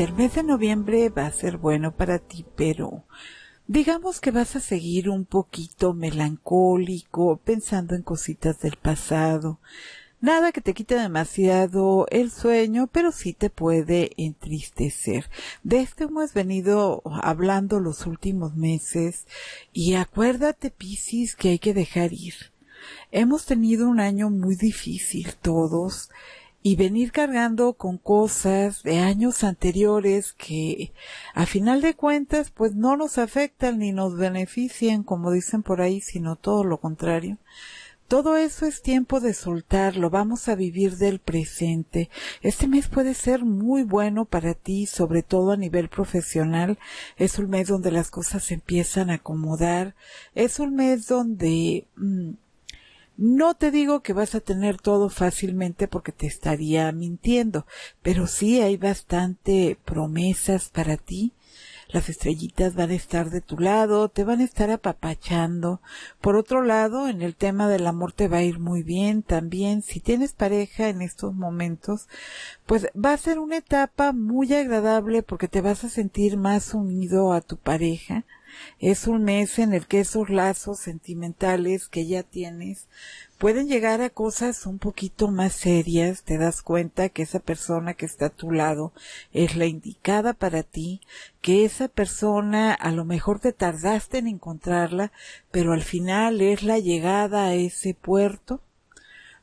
el mes de noviembre va a ser bueno para ti, pero digamos que vas a seguir un poquito melancólico, pensando en cositas del pasado. Nada que te quite demasiado el sueño, pero sí te puede entristecer. De esto hemos venido hablando los últimos meses y acuérdate, Piscis, que hay que dejar ir. Hemos tenido un año muy difícil todos y venir cargando con cosas de años anteriores que a final de cuentas pues no nos afectan ni nos benefician como dicen por ahí, sino todo lo contrario. Todo eso es tiempo de soltarlo, vamos a vivir del presente. Este mes puede ser muy bueno para ti, sobre todo a nivel profesional. Es un mes donde las cosas se empiezan a acomodar. Es un mes donde... Mm, no te digo que vas a tener todo fácilmente porque te estaría mintiendo, pero sí hay bastante promesas para ti. Las estrellitas van a estar de tu lado, te van a estar apapachando. Por otro lado, en el tema del amor te va a ir muy bien también. Si tienes pareja en estos momentos, pues va a ser una etapa muy agradable porque te vas a sentir más unido a tu pareja es un mes en el que esos lazos sentimentales que ya tienes pueden llegar a cosas un poquito más serias. Te das cuenta que esa persona que está a tu lado es la indicada para ti, que esa persona a lo mejor te tardaste en encontrarla, pero al final es la llegada a ese puerto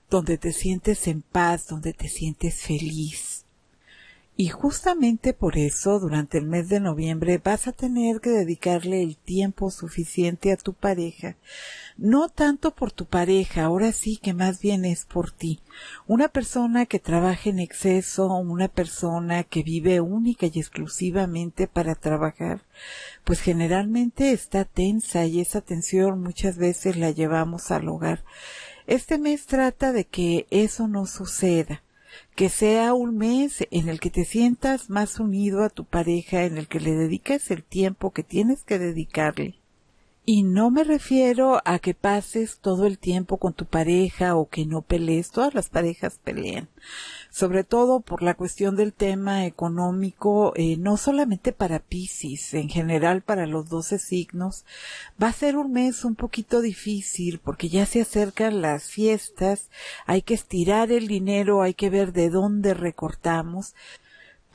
donde te sientes en paz, donde te sientes feliz y justamente por eso, durante el mes de noviembre vas a tener que dedicarle el tiempo suficiente a tu pareja. No tanto por tu pareja, ahora sí que más bien es por ti. Una persona que trabaja en exceso, una persona que vive única y exclusivamente para trabajar, pues generalmente está tensa y esa tensión muchas veces la llevamos al hogar. Este mes trata de que eso no suceda que sea un mes en el que te sientas más unido a tu pareja, en el que le dediques el tiempo que tienes que dedicarle y no me refiero a que pases todo el tiempo con tu pareja o que no pelees. Todas las parejas pelean. Sobre todo por la cuestión del tema económico, eh, no solamente para Pisces, en general para los 12 signos. Va a ser un mes un poquito difícil porque ya se acercan las fiestas, hay que estirar el dinero, hay que ver de dónde recortamos.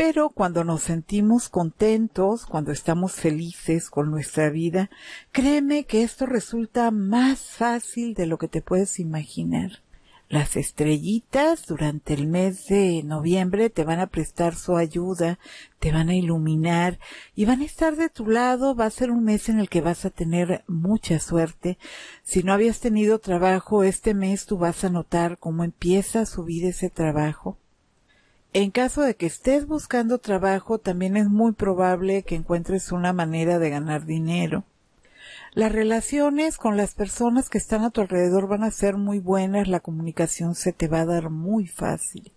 Pero cuando nos sentimos contentos, cuando estamos felices con nuestra vida, créeme que esto resulta más fácil de lo que te puedes imaginar. Las estrellitas durante el mes de noviembre te van a prestar su ayuda, te van a iluminar y van a estar de tu lado. Va a ser un mes en el que vas a tener mucha suerte. Si no habías tenido trabajo este mes, tú vas a notar cómo empieza a subir ese trabajo en caso de que estés buscando trabajo, también es muy probable que encuentres una manera de ganar dinero. Las relaciones con las personas que están a tu alrededor van a ser muy buenas, la comunicación se te va a dar muy fácil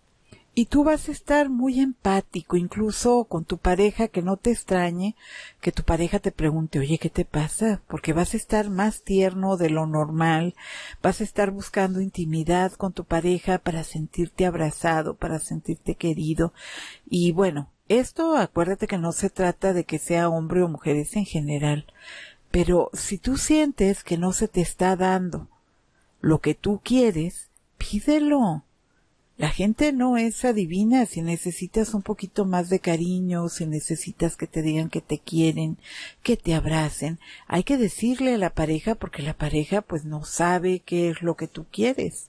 y tú vas a estar muy empático, incluso con tu pareja, que no te extrañe que tu pareja te pregunte, oye, ¿qué te pasa? Porque vas a estar más tierno de lo normal, vas a estar buscando intimidad con tu pareja para sentirte abrazado, para sentirte querido. Y bueno, esto acuérdate que no se trata de que sea hombre o mujeres en general, pero si tú sientes que no se te está dando lo que tú quieres, pídelo la gente no es adivina si necesitas un poquito más de cariño, si necesitas que te digan que te quieren, que te abracen. Hay que decirle a la pareja porque la pareja pues no sabe qué es lo que tú quieres.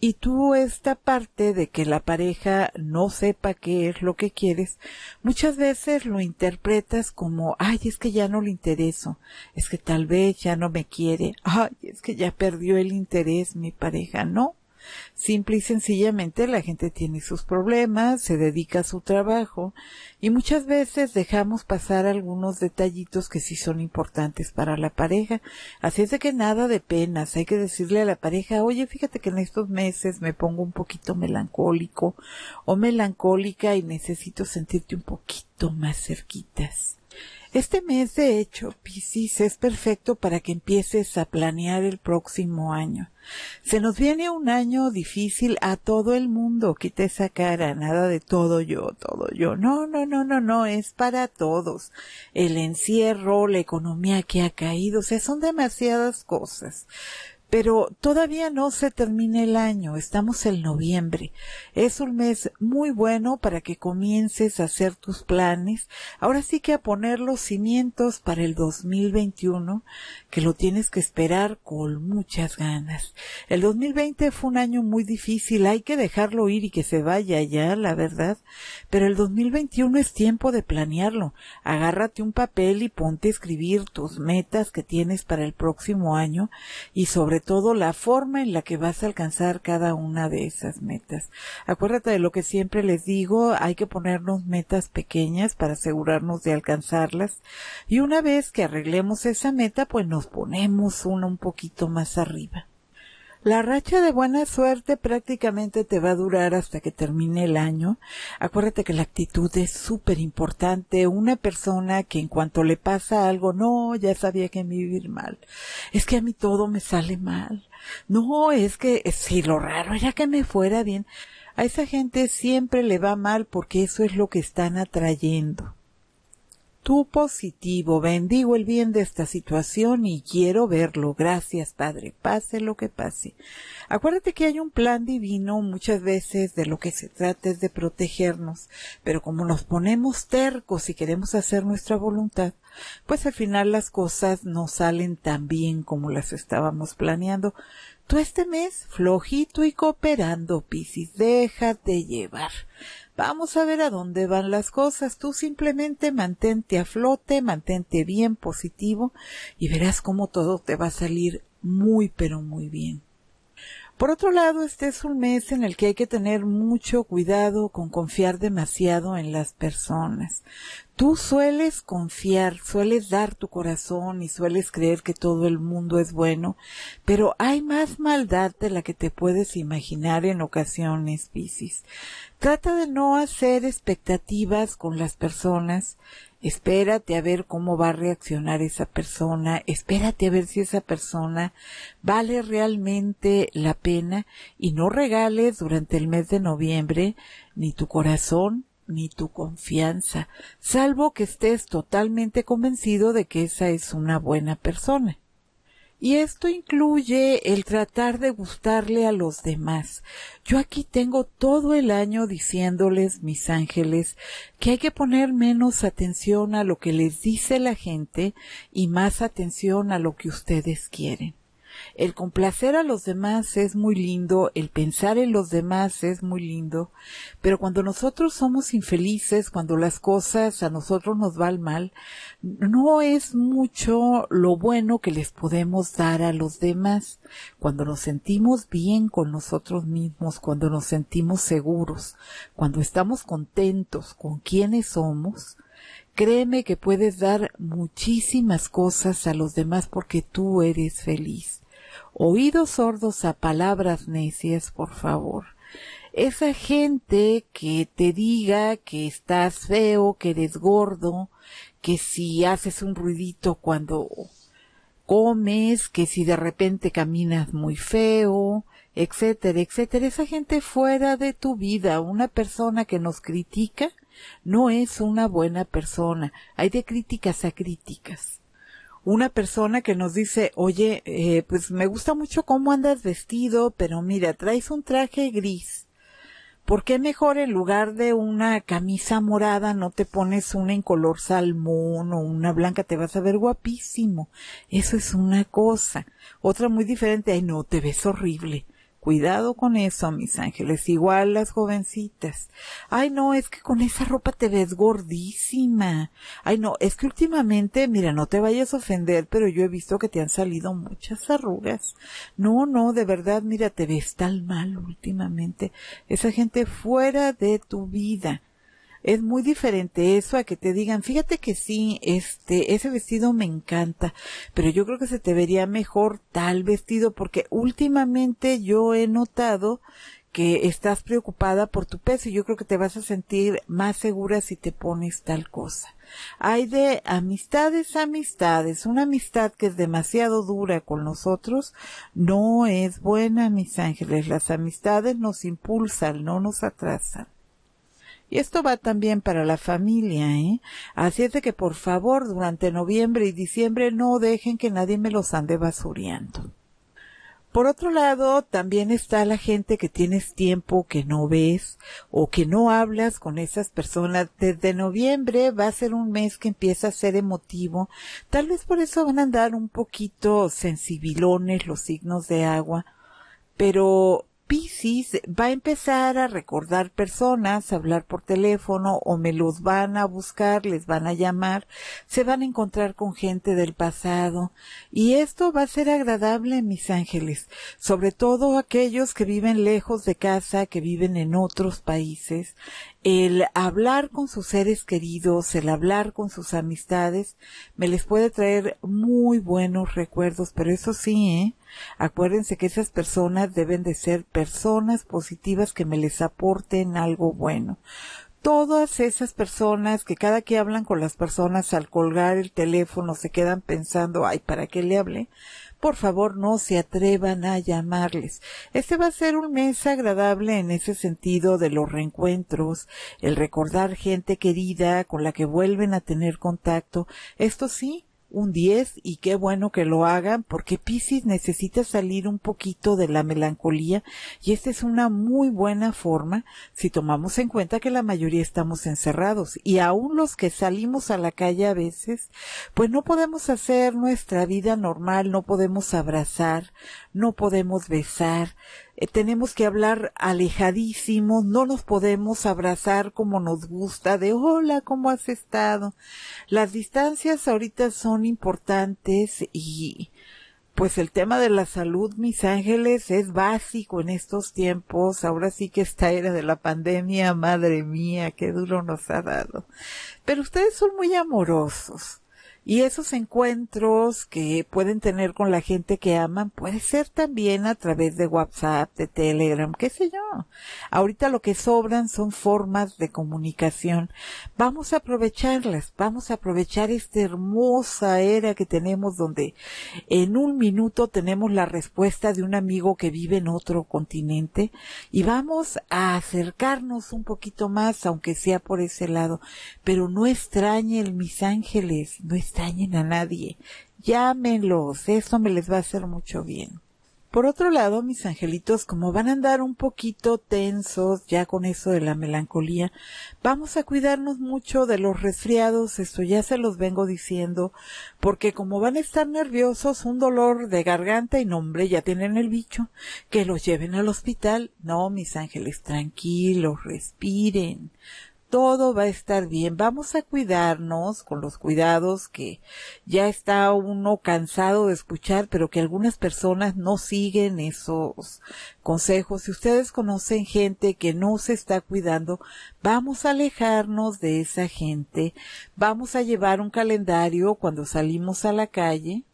Y tú esta parte de que la pareja no sepa qué es lo que quieres, muchas veces lo interpretas como, ay, es que ya no le intereso, es que tal vez ya no me quiere, ay, es que ya perdió el interés mi pareja, no. Simple y sencillamente la gente tiene sus problemas, se dedica a su trabajo y muchas veces dejamos pasar algunos detallitos que sí son importantes para la pareja. Así es de que nada de penas, hay que decirle a la pareja, oye, fíjate que en estos meses me pongo un poquito melancólico o melancólica y necesito sentirte un poquito más cerquitas. Este mes, de hecho, Piscis, es perfecto para que empieces a planear el próximo año. Se nos viene un año difícil a todo el mundo. Quita esa cara, nada de todo yo, todo yo. No, no, no, no, no, es para todos. El encierro, la economía que ha caído, o sea, son demasiadas cosas pero todavía no se termina el año, estamos en noviembre. Es un mes muy bueno para que comiences a hacer tus planes, ahora sí que a poner los cimientos para el 2021, que lo tienes que esperar con muchas ganas. El 2020 fue un año muy difícil, hay que dejarlo ir y que se vaya ya, la verdad, pero el 2021 es tiempo de planearlo. Agárrate un papel y ponte a escribir tus metas que tienes para el próximo año y sobre todo la forma en la que vas a alcanzar cada una de esas metas. Acuérdate de lo que siempre les digo, hay que ponernos metas pequeñas para asegurarnos de alcanzarlas y una vez que arreglemos esa meta, pues nos ponemos una un poquito más arriba. La racha de buena suerte prácticamente te va a durar hasta que termine el año. Acuérdate que la actitud es súper importante. Una persona que en cuanto le pasa algo, no, ya sabía que me iba a mal. Es que a mí todo me sale mal. No, es que eh, si lo raro era que me fuera bien. A esa gente siempre le va mal porque eso es lo que están atrayendo tú positivo, bendigo el bien de esta situación y quiero verlo. Gracias, Padre, pase lo que pase. Acuérdate que hay un plan divino, muchas veces de lo que se trata es de protegernos, pero como nos ponemos tercos y queremos hacer nuestra voluntad, pues al final las cosas no salen tan bien como las estábamos planeando. Tú este mes, flojito y cooperando, Piscis, déjate llevar. Vamos a ver a dónde van las cosas. Tú simplemente mantente a flote, mantente bien positivo y verás cómo todo te va a salir muy pero muy bien. Por otro lado, este es un mes en el que hay que tener mucho cuidado con confiar demasiado en las personas. Tú sueles confiar, sueles dar tu corazón y sueles creer que todo el mundo es bueno, pero hay más maldad de la que te puedes imaginar en ocasiones, Pisces. Trata de no hacer expectativas con las personas espérate a ver cómo va a reaccionar esa persona, espérate a ver si esa persona vale realmente la pena y no regales durante el mes de noviembre ni tu corazón ni tu confianza, salvo que estés totalmente convencido de que esa es una buena persona. Y esto incluye el tratar de gustarle a los demás. Yo aquí tengo todo el año diciéndoles, mis ángeles, que hay que poner menos atención a lo que les dice la gente y más atención a lo que ustedes quieren. El complacer a los demás es muy lindo, el pensar en los demás es muy lindo, pero cuando nosotros somos infelices, cuando las cosas a nosotros nos van mal, no es mucho lo bueno que les podemos dar a los demás. Cuando nos sentimos bien con nosotros mismos, cuando nos sentimos seguros, cuando estamos contentos con quienes somos, créeme que puedes dar muchísimas cosas a los demás porque tú eres feliz oídos sordos a palabras necias, por favor. Esa gente que te diga que estás feo, que eres gordo, que si haces un ruidito cuando comes, que si de repente caminas muy feo, etcétera, etcétera. Esa gente fuera de tu vida, una persona que nos critica, no es una buena persona. Hay de críticas a críticas una persona que nos dice, oye, eh, pues me gusta mucho cómo andas vestido, pero mira, traes un traje gris. ¿Por qué mejor en lugar de una camisa morada no te pones una en color salmón o una blanca? Te vas a ver guapísimo. Eso es una cosa. Otra muy diferente, ay no, te ves horrible. Cuidado con eso, mis ángeles. Igual las jovencitas. Ay, no, es que con esa ropa te ves gordísima. Ay, no, es que últimamente, mira, no te vayas a ofender, pero yo he visto que te han salido muchas arrugas. No, no, de verdad, mira, te ves tan mal últimamente. Esa gente fuera de tu vida es muy diferente eso a que te digan, fíjate que sí, este, ese vestido me encanta, pero yo creo que se te vería mejor tal vestido porque últimamente yo he notado que estás preocupada por tu peso y yo creo que te vas a sentir más segura si te pones tal cosa. Hay de amistades, amistades. Una amistad que es demasiado dura con nosotros no es buena, mis ángeles. Las amistades nos impulsan, no nos atrasan. Y esto va también para la familia, ¿eh? Así es de que por favor durante noviembre y diciembre no dejen que nadie me los ande basureando. Por otro lado, también está la gente que tienes tiempo que no ves o que no hablas con esas personas. Desde noviembre va a ser un mes que empieza a ser emotivo. Tal vez por eso van a andar un poquito sensibilones los signos de agua. Pero Pisces va a empezar a recordar personas, a hablar por teléfono o me los van a buscar, les van a llamar, se van a encontrar con gente del pasado y esto va a ser agradable, mis ángeles, sobre todo aquellos que viven lejos de casa, que viven en otros países. El hablar con sus seres queridos, el hablar con sus amistades, me les puede traer muy buenos recuerdos, pero eso sí, ¿eh? Acuérdense que esas personas deben de ser personas positivas que me les aporten algo bueno todas esas personas que cada que hablan con las personas al colgar el teléfono se quedan pensando, ay, ¿para qué le hablé? Por favor, no se atrevan a llamarles. Este va a ser un mes agradable en ese sentido de los reencuentros, el recordar gente querida con la que vuelven a tener contacto. Esto sí, un diez y qué bueno que lo hagan porque Pisces necesita salir un poquito de la melancolía y esta es una muy buena forma si tomamos en cuenta que la mayoría estamos encerrados y aún los que salimos a la calle a veces pues no podemos hacer nuestra vida normal, no podemos abrazar, no podemos besar, eh, tenemos que hablar alejadísimos, no nos podemos abrazar como nos gusta, de hola, ¿cómo has estado? Las distancias ahorita son importantes y pues el tema de la salud, mis ángeles, es básico en estos tiempos. Ahora sí que esta era de la pandemia, madre mía, qué duro nos ha dado. Pero ustedes son muy amorosos. Y esos encuentros que pueden tener con la gente que aman puede ser también a través de WhatsApp, de Telegram, qué sé yo. Ahorita lo que sobran son formas de comunicación. Vamos a aprovecharlas, vamos a aprovechar esta hermosa era que tenemos donde en un minuto tenemos la respuesta de un amigo que vive en otro continente y vamos a acercarnos un poquito más, aunque sea por ese lado. Pero no extrañen el mis ángeles, no dañen a nadie. Llámenlos, eso me les va a hacer mucho bien. Por otro lado, mis angelitos, como van a andar un poquito tensos ya con eso de la melancolía, vamos a cuidarnos mucho de los resfriados, esto ya se los vengo diciendo, porque como van a estar nerviosos, un dolor de garganta y nombre, ya tienen el bicho, que los lleven al hospital. No, mis ángeles, tranquilos, respiren todo va a estar bien. Vamos a cuidarnos con los cuidados que ya está uno cansado de escuchar, pero que algunas personas no siguen esos consejos. Si ustedes conocen gente que no se está cuidando, vamos a alejarnos de esa gente. Vamos a llevar un calendario cuando salimos a la calle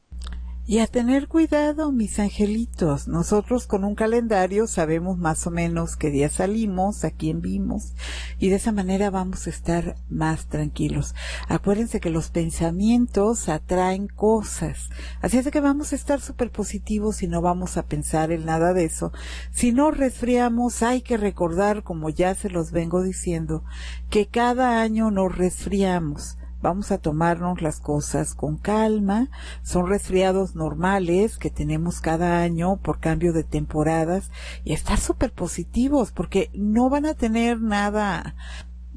y a tener cuidado, mis angelitos. Nosotros con un calendario sabemos más o menos qué día salimos, a quién vimos, y de esa manera vamos a estar más tranquilos. Acuérdense que los pensamientos atraen cosas. Así es que vamos a estar súper positivos y no vamos a pensar en nada de eso. Si no resfriamos, hay que recordar, como ya se los vengo diciendo, que cada año nos resfriamos vamos a tomarnos las cosas con calma. Son resfriados normales que tenemos cada año por cambio de temporadas y estar súper positivos porque no van a tener nada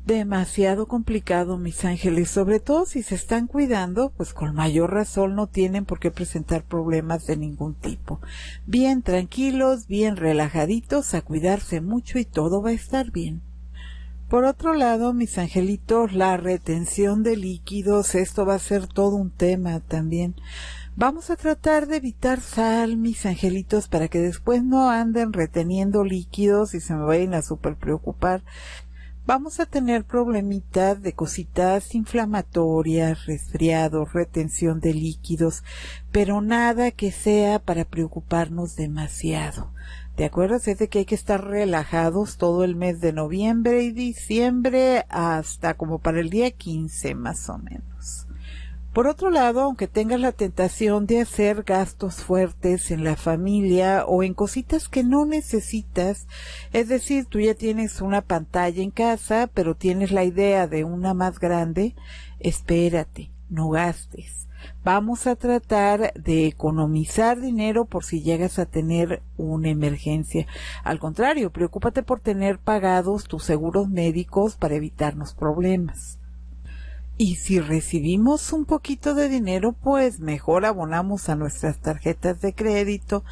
demasiado complicado, mis ángeles, sobre todo si se están cuidando, pues con mayor razón no tienen por qué presentar problemas de ningún tipo. Bien tranquilos, bien relajaditos, a cuidarse mucho y todo va a estar bien. Por otro lado, mis angelitos, la retención de líquidos, esto va a ser todo un tema también. Vamos a tratar de evitar sal, mis angelitos, para que después no anden reteniendo líquidos y se me vayan a super preocupar vamos a tener problemitas de cositas inflamatorias, resfriados, retención de líquidos, pero nada que sea para preocuparnos demasiado. ¿Te acuerdas? Es de que hay que estar relajados todo el mes de noviembre y diciembre hasta como para el día 15 más o menos. Por otro lado, aunque tengas la tentación de hacer gastos fuertes en la familia o en cositas que no necesitas, es decir, tú ya tienes una pantalla en casa, pero tienes la idea de una más grande, espérate, no gastes. Vamos a tratar de economizar dinero por si llegas a tener una emergencia. Al contrario, preocúpate por tener pagados tus seguros médicos para evitarnos problemas. Y si recibimos un poquito de dinero, pues mejor abonamos a nuestras tarjetas de crédito,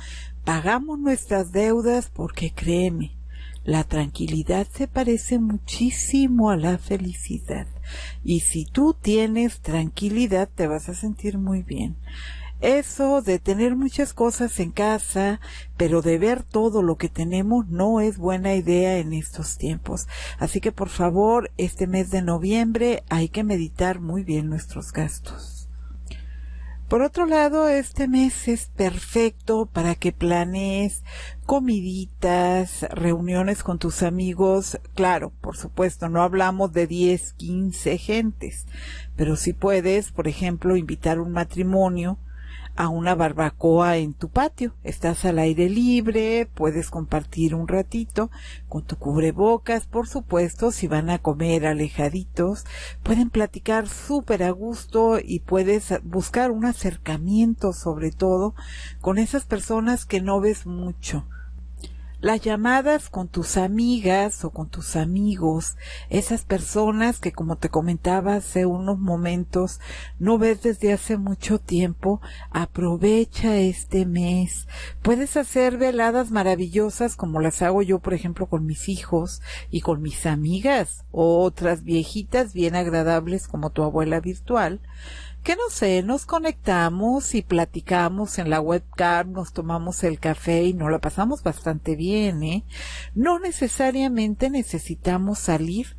pagamos nuestras deudas, porque créeme, la tranquilidad se parece muchísimo a la felicidad. Y si tú tienes tranquilidad, te vas a sentir muy bien. Eso de tener muchas cosas en casa, pero de ver todo lo que tenemos no es buena idea en estos tiempos. Así que por favor, este mes de noviembre hay que meditar muy bien nuestros gastos. Por otro lado, este mes es perfecto para que planes comiditas, reuniones con tus amigos. Claro, por supuesto, no hablamos de 10, 15 gentes, pero si puedes, por ejemplo, invitar un matrimonio a una barbacoa en tu patio. Estás al aire libre, puedes compartir un ratito con tu cubrebocas, por supuesto, si van a comer alejaditos, pueden platicar súper a gusto y puedes buscar un acercamiento sobre todo con esas personas que no ves mucho las llamadas con tus amigas o con tus amigos, esas personas que como te comentaba hace unos momentos, no ves desde hace mucho tiempo, aprovecha este mes. Puedes hacer veladas maravillosas como las hago yo, por ejemplo, con mis hijos y con mis amigas o otras viejitas bien agradables como tu abuela virtual que no sé, nos conectamos y platicamos en la webcam, nos tomamos el café y nos la pasamos bastante bien, ¿eh? No necesariamente necesitamos salir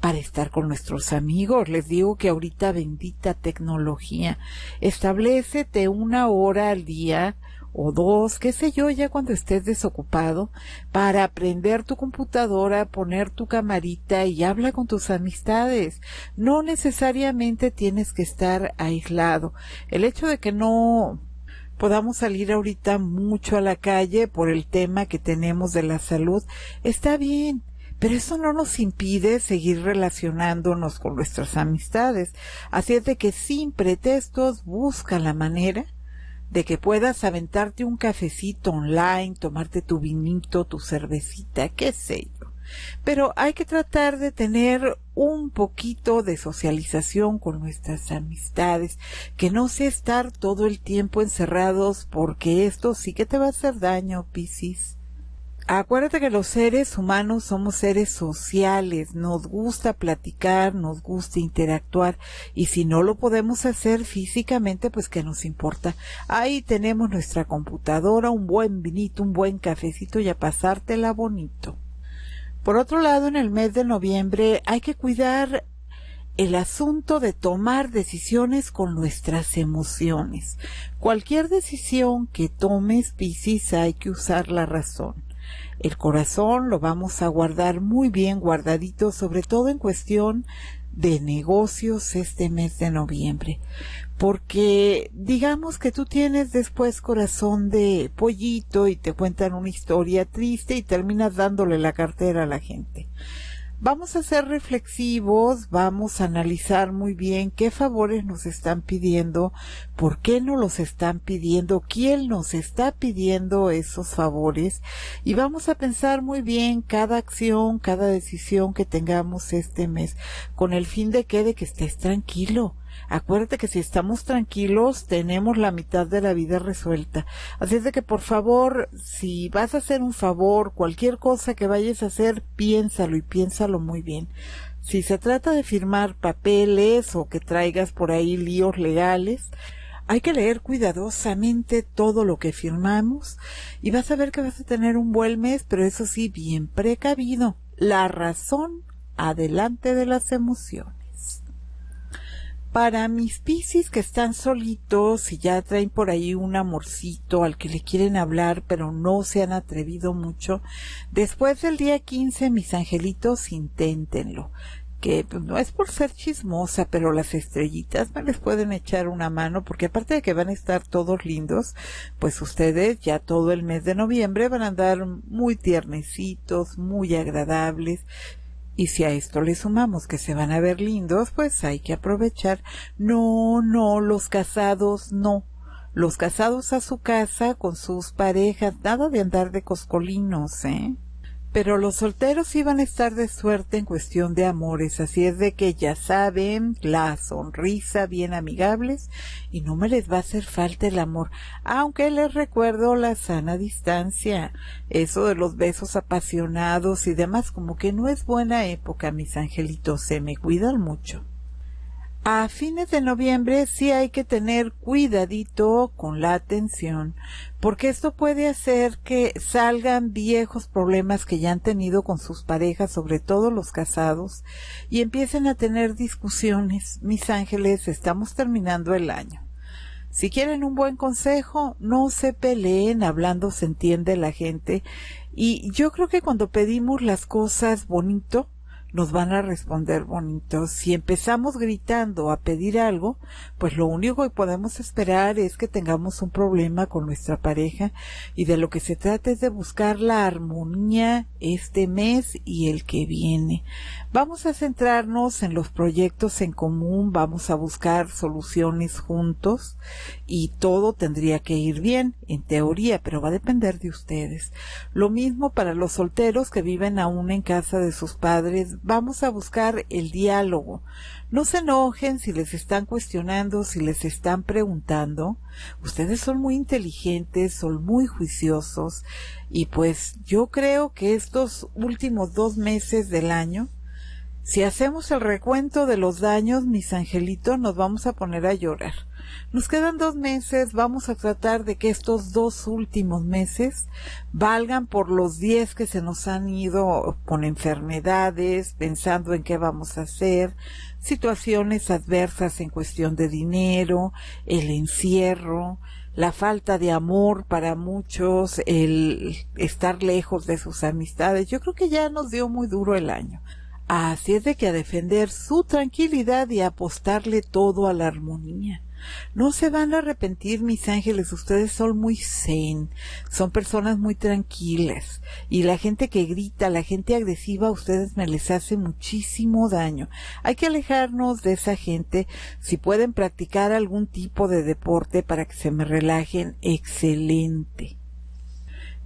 para estar con nuestros amigos. Les digo que ahorita bendita tecnología, establecete una hora al día o dos, qué sé yo, ya cuando estés desocupado, para aprender tu computadora, poner tu camarita y habla con tus amistades. No necesariamente tienes que estar aislado. El hecho de que no podamos salir ahorita mucho a la calle por el tema que tenemos de la salud, está bien, pero eso no nos impide seguir relacionándonos con nuestras amistades. Así es de que sin pretextos busca la manera de que puedas aventarte un cafecito online, tomarte tu vinito, tu cervecita, qué sé yo. Pero hay que tratar de tener un poquito de socialización con nuestras amistades, que no sea estar todo el tiempo encerrados, porque esto sí que te va a hacer daño, Piscis acuérdate que los seres humanos somos seres sociales, nos gusta platicar, nos gusta interactuar y si no lo podemos hacer físicamente, pues que nos importa. Ahí tenemos nuestra computadora, un buen vinito, un buen cafecito y a pasártela bonito. Por otro lado, en el mes de noviembre hay que cuidar el asunto de tomar decisiones con nuestras emociones. Cualquier decisión que tomes, precisa, hay que usar la razón. El corazón lo vamos a guardar muy bien guardadito, sobre todo en cuestión de negocios este mes de noviembre. Porque digamos que tú tienes después corazón de pollito y te cuentan una historia triste y terminas dándole la cartera a la gente. Vamos a ser reflexivos, vamos a analizar muy bien qué favores nos están pidiendo, por qué no los están pidiendo, quién nos está pidiendo esos favores y vamos a pensar muy bien cada acción, cada decisión que tengamos este mes con el fin de que de que estés tranquilo, Acuérdate que si estamos tranquilos tenemos la mitad de la vida resuelta. Así es de que por favor, si vas a hacer un favor, cualquier cosa que vayas a hacer, piénsalo y piénsalo muy bien. Si se trata de firmar papeles o que traigas por ahí líos legales, hay que leer cuidadosamente todo lo que firmamos y vas a ver que vas a tener un buen mes, pero eso sí, bien precavido. La razón adelante de las emociones para mis piscis que están solitos y ya traen por ahí un amorcito al que le quieren hablar pero no se han atrevido mucho, después del día 15 mis angelitos inténtenlo que pues, no es por ser chismosa, pero las estrellitas me les pueden echar una mano, porque aparte de que van a estar todos lindos, pues ustedes ya todo el mes de noviembre van a andar muy tiernecitos, muy agradables, y si a esto le sumamos que se van a ver lindos, pues hay que aprovechar. No, no, los casados no. Los casados a su casa con sus parejas, nada de andar de coscolinos, ¿eh? Pero los solteros iban a estar de suerte en cuestión de amores, así es de que ya saben, la sonrisa bien amigables y no me les va a hacer falta el amor, aunque les recuerdo la sana distancia, eso de los besos apasionados y demás, como que no es buena época, mis angelitos, se me cuidan mucho a fines de noviembre sí hay que tener cuidadito con la atención, porque esto puede hacer que salgan viejos problemas que ya han tenido con sus parejas, sobre todo los casados, y empiecen a tener discusiones. Mis ángeles, estamos terminando el año. Si quieren un buen consejo, no se peleen, hablando se entiende la gente. Y yo creo que cuando pedimos las cosas bonito, nos van a responder bonitos, Si empezamos gritando a pedir algo, pues lo único que podemos esperar es que tengamos un problema con nuestra pareja y de lo que se trata es de buscar la armonía este mes y el que viene. Vamos a centrarnos en los proyectos en común, vamos a buscar soluciones juntos y todo tendría que ir bien, en teoría, pero va a depender de ustedes. Lo mismo para los solteros que viven aún en casa de sus padres, vamos a buscar el diálogo. No se enojen si les están cuestionando, si les están preguntando. Ustedes son muy inteligentes, son muy juiciosos y pues yo creo que estos últimos dos meses del año si hacemos el recuento de los daños, mis angelitos, nos vamos a poner a llorar. Nos quedan dos meses, vamos a tratar de que estos dos últimos meses valgan por los diez que se nos han ido con enfermedades, pensando en qué vamos a hacer, situaciones adversas en cuestión de dinero, el encierro, la falta de amor para muchos, el estar lejos de sus amistades. Yo creo que ya nos dio muy duro el año. Así es de que a defender su tranquilidad y apostarle todo a la armonía. No se van a arrepentir, mis ángeles, ustedes son muy zen, son personas muy tranquilas. Y la gente que grita, la gente agresiva, a ustedes me les hace muchísimo daño. Hay que alejarnos de esa gente. Si pueden practicar algún tipo de deporte para que se me relajen, excelente.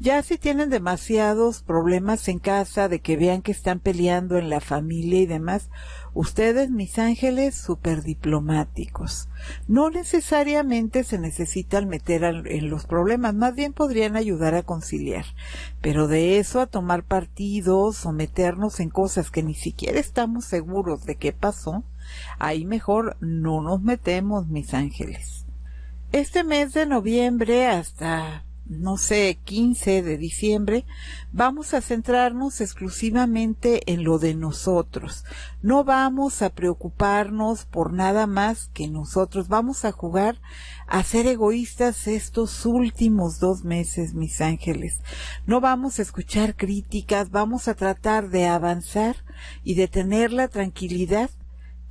Ya si tienen demasiados problemas en casa, de que vean que están peleando en la familia y demás, ustedes, mis ángeles, súper diplomáticos. No necesariamente se necesitan meter en los problemas, más bien podrían ayudar a conciliar. Pero de eso a tomar partidos o meternos en cosas que ni siquiera estamos seguros de qué pasó, ahí mejor no nos metemos, mis ángeles. Este mes de noviembre hasta no sé, 15 de diciembre, vamos a centrarnos exclusivamente en lo de nosotros. No vamos a preocuparnos por nada más que nosotros. Vamos a jugar a ser egoístas estos últimos dos meses, mis ángeles. No vamos a escuchar críticas, vamos a tratar de avanzar y de tener la tranquilidad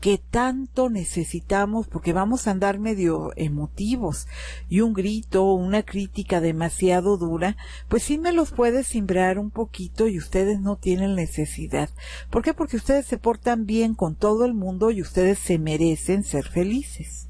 que tanto necesitamos porque vamos a andar medio emotivos y un grito o una crítica demasiado dura, pues sí me los puede simbrar un poquito y ustedes no tienen necesidad. ¿Por qué? Porque ustedes se portan bien con todo el mundo y ustedes se merecen ser felices.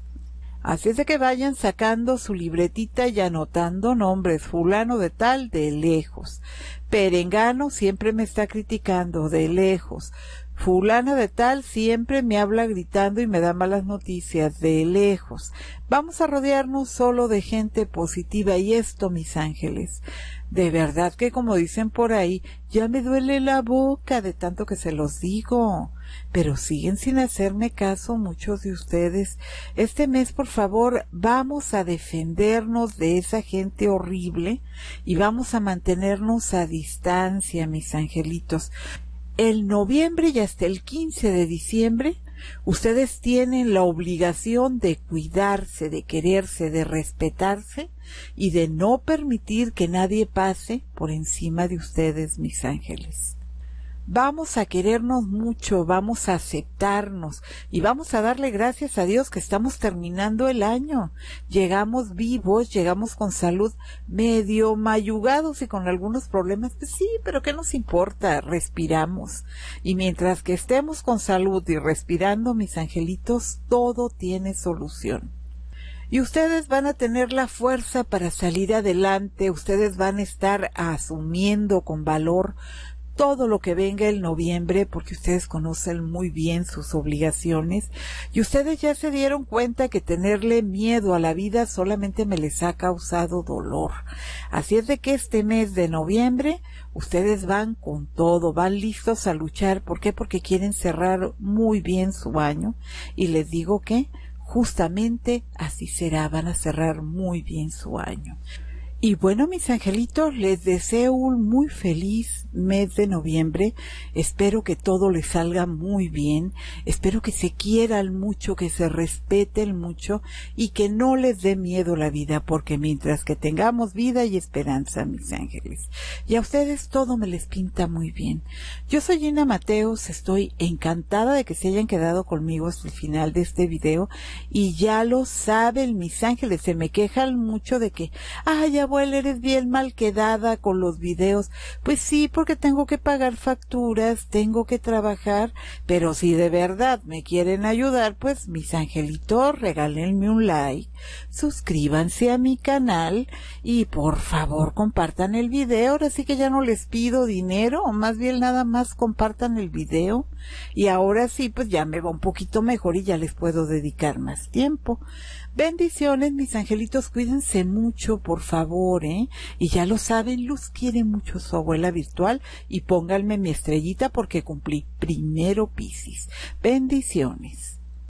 Así es de que vayan sacando su libretita y anotando nombres, fulano de tal, de lejos. Perengano siempre me está criticando, de lejos. Fulana de tal siempre me habla gritando y me da malas noticias de lejos. Vamos a rodearnos solo de gente positiva y esto, mis ángeles. De verdad que como dicen por ahí, ya me duele la boca de tanto que se los digo. Pero siguen sin hacerme caso muchos de ustedes. Este mes, por favor, vamos a defendernos de esa gente horrible y vamos a mantenernos a distancia, mis angelitos el noviembre y hasta el 15 de diciembre, ustedes tienen la obligación de cuidarse, de quererse, de respetarse y de no permitir que nadie pase por encima de ustedes, mis ángeles vamos a querernos mucho, vamos a aceptarnos y vamos a darle gracias a Dios que estamos terminando el año. Llegamos vivos, llegamos con salud medio mayugados y con algunos problemas. Pues sí, pero ¿qué nos importa? Respiramos. Y mientras que estemos con salud y respirando, mis angelitos, todo tiene solución. Y ustedes van a tener la fuerza para salir adelante, ustedes van a estar asumiendo con valor todo lo que venga el noviembre, porque ustedes conocen muy bien sus obligaciones, y ustedes ya se dieron cuenta que tenerle miedo a la vida solamente me les ha causado dolor. Así es de que este mes de noviembre ustedes van con todo, van listos a luchar. ¿Por qué? Porque quieren cerrar muy bien su año. Y les digo que justamente así será, van a cerrar muy bien su año. Y bueno, mis angelitos, les deseo un muy feliz mes de noviembre. Espero que todo les salga muy bien. Espero que se quieran mucho, que se respeten mucho y que no les dé miedo la vida, porque mientras que tengamos vida y esperanza, mis ángeles. Y a ustedes todo me les pinta muy bien. Yo soy Gina Mateos, estoy encantada de que se hayan quedado conmigo hasta el final de este video y ya lo saben mis ángeles, se me quejan mucho de que, ah, ya eres bien mal quedada con los videos. Pues sí, porque tengo que pagar facturas, tengo que trabajar, pero si de verdad me quieren ayudar, pues mis angelitos, regálenme un like, suscríbanse a mi canal y por favor compartan el video. Ahora sí que ya no les pido dinero, o más bien nada más compartan el video. Y ahora sí, pues ya me va un poquito mejor y ya les puedo dedicar más tiempo. Bendiciones, mis angelitos, cuídense mucho, por favor, ¿eh? Y ya lo saben, Luz quiere mucho su abuela virtual y pónganme mi estrellita porque cumplí primero Piscis. Bendiciones.